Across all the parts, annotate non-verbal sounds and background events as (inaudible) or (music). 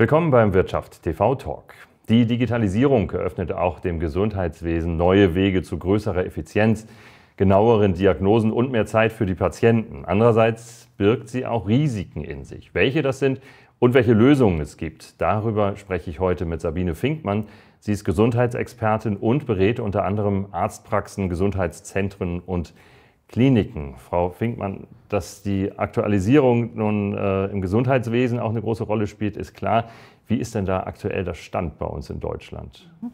Willkommen beim Wirtschaft TV Talk. Die Digitalisierung eröffnet auch dem Gesundheitswesen neue Wege zu größerer Effizienz, genaueren Diagnosen und mehr Zeit für die Patienten. Andererseits birgt sie auch Risiken in sich. Welche das sind und welche Lösungen es gibt, darüber spreche ich heute mit Sabine Finkmann. Sie ist Gesundheitsexpertin und berät unter anderem Arztpraxen, Gesundheitszentren und Kliniken, Frau Finkmann, dass die Aktualisierung nun äh, im Gesundheitswesen auch eine große Rolle spielt, ist klar. Wie ist denn da aktuell der Stand bei uns in Deutschland? Mhm.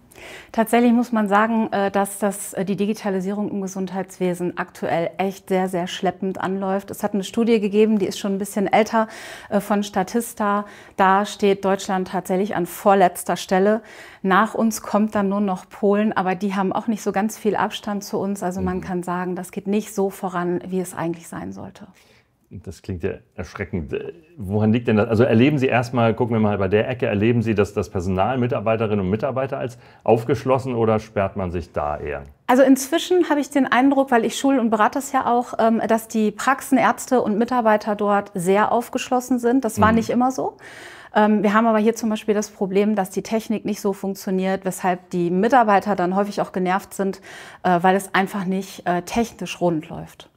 Tatsächlich muss man sagen, äh, dass das, äh, die Digitalisierung im Gesundheitswesen aktuell echt sehr, sehr schleppend anläuft. Es hat eine Studie gegeben, die ist schon ein bisschen älter, äh, von Statista. Da steht Deutschland tatsächlich an vorletzter Stelle. Nach uns kommt dann nur noch Polen, aber die haben auch nicht so ganz viel Abstand zu uns. Also man mhm. kann sagen, das geht nicht so voran, wie es eigentlich sein sollte. Das klingt ja erschreckend. Woran liegt denn das? Also erleben Sie erstmal, gucken wir mal bei der Ecke, erleben Sie, dass das Personal Mitarbeiterinnen und Mitarbeiter als aufgeschlossen oder sperrt man sich da eher? Also inzwischen habe ich den Eindruck, weil ich schule und berate es ja auch, ähm, dass die Praxen, Ärzte und Mitarbeiter dort sehr aufgeschlossen sind. Das war mhm. nicht immer so ähm, wir haben aber hier zum Beispiel das Problem, dass die Technik nicht so funktioniert, weshalb die Mitarbeiter dann häufig auch genervt sind, äh, weil es einfach nicht äh, technisch rund läuft.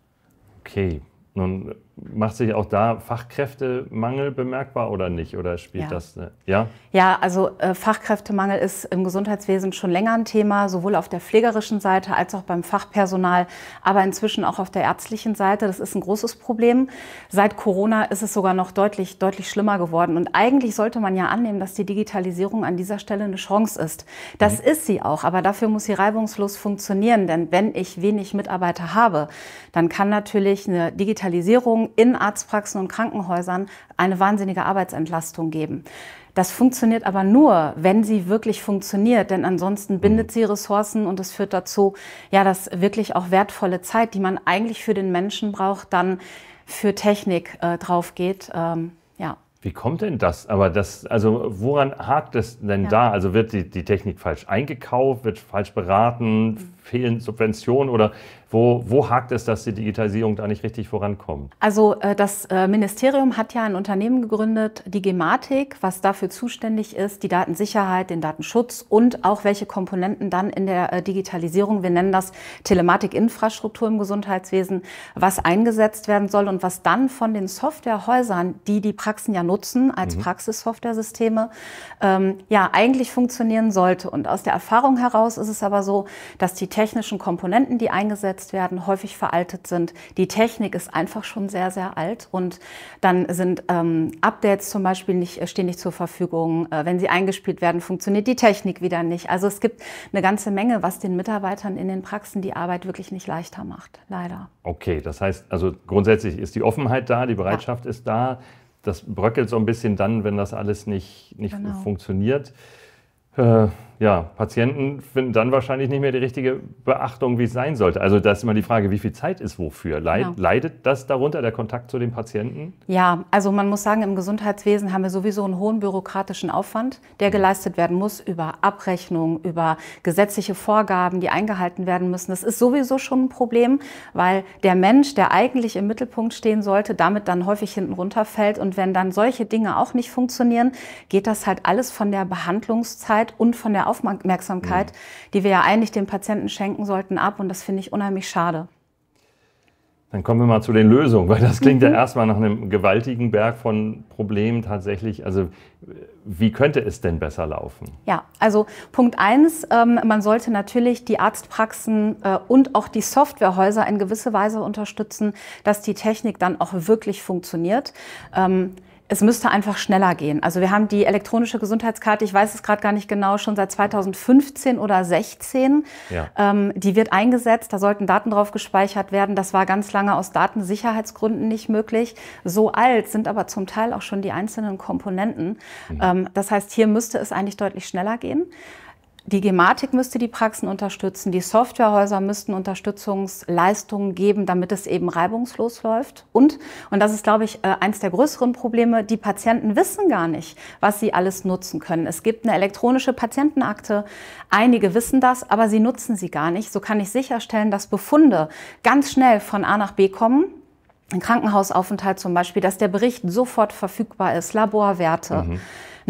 Okay, nun macht sich auch da Fachkräftemangel bemerkbar oder nicht? Oder spielt ja. das eine, ja? Ja, also äh, Fachkräftemangel ist im Gesundheitswesen schon länger ein Thema, sowohl auf der pflegerischen Seite als auch beim Fachpersonal, aber inzwischen auch auf der ärztlichen Seite. Das ist ein großes Problem. Seit Corona ist es sogar noch deutlich, deutlich schlimmer geworden. Und eigentlich sollte man ja annehmen, dass die Digitalisierung an dieser Stelle eine Chance ist. Das mhm. ist sie auch, aber dafür muss sie reibungslos funktionieren. Denn wenn ich wenig Mitarbeiter habe, dann kann natürlich eine Digitalisierung in Arztpraxen und Krankenhäusern eine wahnsinnige Arbeitsentlastung geben. Das funktioniert aber nur, wenn sie wirklich funktioniert, denn ansonsten mhm. bindet sie Ressourcen und es führt dazu, ja, dass wirklich auch wertvolle Zeit, die man eigentlich für den Menschen braucht, dann für Technik äh, drauf geht. Ähm, ja. Wie kommt denn das? Aber das, also woran hakt es denn ja. da? Also wird die, die Technik falsch eingekauft, wird falsch beraten, mhm. fehlen Subventionen oder wo, wo hakt es, dass die Digitalisierung da nicht richtig vorankommt? Also äh, das äh, Ministerium hat ja ein Unternehmen gegründet, die Gematik, was dafür zuständig ist, die Datensicherheit, den Datenschutz und auch welche Komponenten dann in der äh, Digitalisierung, wir nennen das Telematikinfrastruktur im Gesundheitswesen, was eingesetzt werden soll und was dann von den Softwarehäusern, die die Praxen ja nutzen als mhm. Praxissoftwaresysteme, ähm, ja eigentlich funktionieren sollte. Und aus der Erfahrung heraus ist es aber so, dass die technischen Komponenten, die eingesetzt eingesetzt werden, häufig veraltet sind. Die Technik ist einfach schon sehr, sehr alt und dann sind ähm, Updates zum Beispiel nicht, äh, stehen nicht zur Verfügung. Äh, wenn sie eingespielt werden, funktioniert die Technik wieder nicht. Also es gibt eine ganze Menge, was den Mitarbeitern in den Praxen die Arbeit wirklich nicht leichter macht, leider. Okay, das heißt, also grundsätzlich ist die Offenheit da, die Bereitschaft ja. ist da. Das bröckelt so ein bisschen dann, wenn das alles nicht, nicht genau. funktioniert äh, ja, Patienten finden dann wahrscheinlich nicht mehr die richtige Beachtung, wie es sein sollte. Also da ist immer die Frage, wie viel Zeit ist wofür? Leid, genau. Leidet das darunter, der Kontakt zu den Patienten? Ja, also man muss sagen, im Gesundheitswesen haben wir sowieso einen hohen bürokratischen Aufwand, der mhm. geleistet werden muss über Abrechnung, über gesetzliche Vorgaben, die eingehalten werden müssen. Das ist sowieso schon ein Problem, weil der Mensch, der eigentlich im Mittelpunkt stehen sollte, damit dann häufig hinten runterfällt. Und wenn dann solche Dinge auch nicht funktionieren, geht das halt alles von der Behandlungszeit Zeit und von der Aufmerksamkeit, mhm. die wir ja eigentlich den Patienten schenken sollten, ab. Und das finde ich unheimlich schade. Dann kommen wir mal zu den Lösungen, weil das klingt mhm. ja erstmal nach einem gewaltigen Berg von Problemen tatsächlich. Also wie könnte es denn besser laufen? Ja, also Punkt eins: ähm, man sollte natürlich die Arztpraxen äh, und auch die Softwarehäuser in gewisser Weise unterstützen, dass die Technik dann auch wirklich funktioniert. Ähm, es müsste einfach schneller gehen. Also wir haben die elektronische Gesundheitskarte, ich weiß es gerade gar nicht genau, schon seit 2015 oder 16. Ja. Ähm, die wird eingesetzt, da sollten Daten drauf gespeichert werden. Das war ganz lange aus Datensicherheitsgründen nicht möglich. So alt sind aber zum Teil auch schon die einzelnen Komponenten. Mhm. Ähm, das heißt, hier müsste es eigentlich deutlich schneller gehen. Die Gematik müsste die Praxen unterstützen, die Softwarehäuser müssten Unterstützungsleistungen geben, damit es eben reibungslos läuft. Und, und das ist, glaube ich, äh, eins der größeren Probleme, die Patienten wissen gar nicht, was sie alles nutzen können. Es gibt eine elektronische Patientenakte, einige wissen das, aber sie nutzen sie gar nicht. So kann ich sicherstellen, dass Befunde ganz schnell von A nach B kommen, ein Krankenhausaufenthalt zum Beispiel, dass der Bericht sofort verfügbar ist, Laborwerte. Mhm.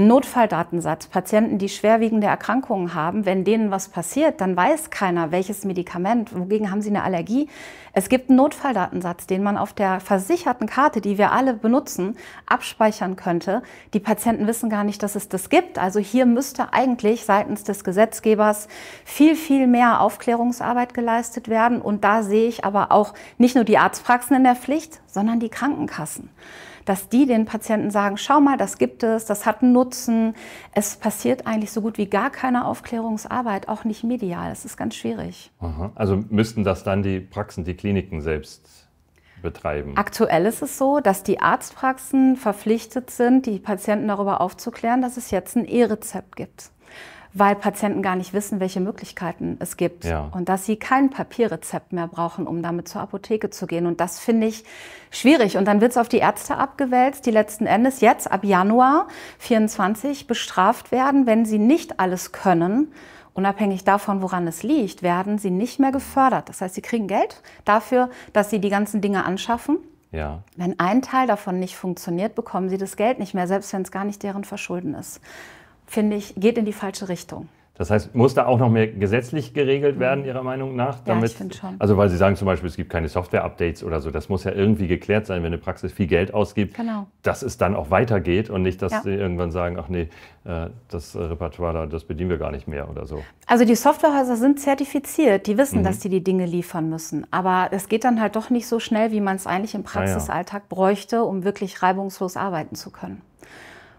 Notfalldatensatz, Patienten, die schwerwiegende Erkrankungen haben, wenn denen was passiert, dann weiß keiner, welches Medikament, wogegen haben sie eine Allergie. Es gibt einen Notfalldatensatz, den man auf der versicherten Karte, die wir alle benutzen, abspeichern könnte. Die Patienten wissen gar nicht, dass es das gibt. Also hier müsste eigentlich seitens des Gesetzgebers viel, viel mehr Aufklärungsarbeit geleistet werden. Und da sehe ich aber auch nicht nur die Arztpraxen in der Pflicht, sondern die Krankenkassen dass die den Patienten sagen, schau mal, das gibt es, das hat einen Nutzen. Es passiert eigentlich so gut wie gar keine Aufklärungsarbeit, auch nicht medial. Es ist ganz schwierig. Aha. Also müssten das dann die Praxen, die Kliniken selbst Betreiben. Aktuell ist es so, dass die Arztpraxen verpflichtet sind, die Patienten darüber aufzuklären, dass es jetzt ein E-Rezept gibt weil Patienten gar nicht wissen, welche Möglichkeiten es gibt ja. und dass sie kein Papierrezept mehr brauchen, um damit zur Apotheke zu gehen. Und das finde ich schwierig. Und dann wird es auf die Ärzte abgewälzt, die letzten Endes jetzt ab Januar 24 bestraft werden, wenn sie nicht alles können. Unabhängig davon, woran es liegt, werden sie nicht mehr gefördert. Das heißt, sie kriegen Geld dafür, dass sie die ganzen Dinge anschaffen. Ja. Wenn ein Teil davon nicht funktioniert, bekommen sie das Geld nicht mehr, selbst wenn es gar nicht deren Verschulden ist finde ich, geht in die falsche Richtung. Das heißt, muss da auch noch mehr gesetzlich geregelt mhm. werden, Ihrer Meinung nach? Damit, ja, ich finde schon. Also weil Sie sagen zum Beispiel, es gibt keine Software-Updates oder so. Das muss ja irgendwie geklärt sein, wenn eine Praxis viel Geld ausgibt, genau. dass es dann auch weitergeht und nicht, dass ja. Sie irgendwann sagen, ach nee, äh, das äh, Repertoire, da, das bedienen wir gar nicht mehr oder so. Also die Softwarehäuser sind zertifiziert, die wissen, mhm. dass die die Dinge liefern müssen. Aber es geht dann halt doch nicht so schnell, wie man es eigentlich im Praxisalltag bräuchte, um wirklich reibungslos arbeiten zu können.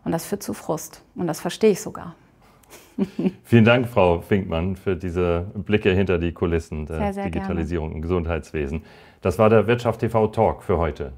Und das führt zu Frust. Und das verstehe ich sogar. (laughs) Vielen Dank, Frau Finkmann, für diese Blicke hinter die Kulissen der sehr, sehr Digitalisierung gerne. im Gesundheitswesen. Das war der Wirtschaft TV Talk für heute.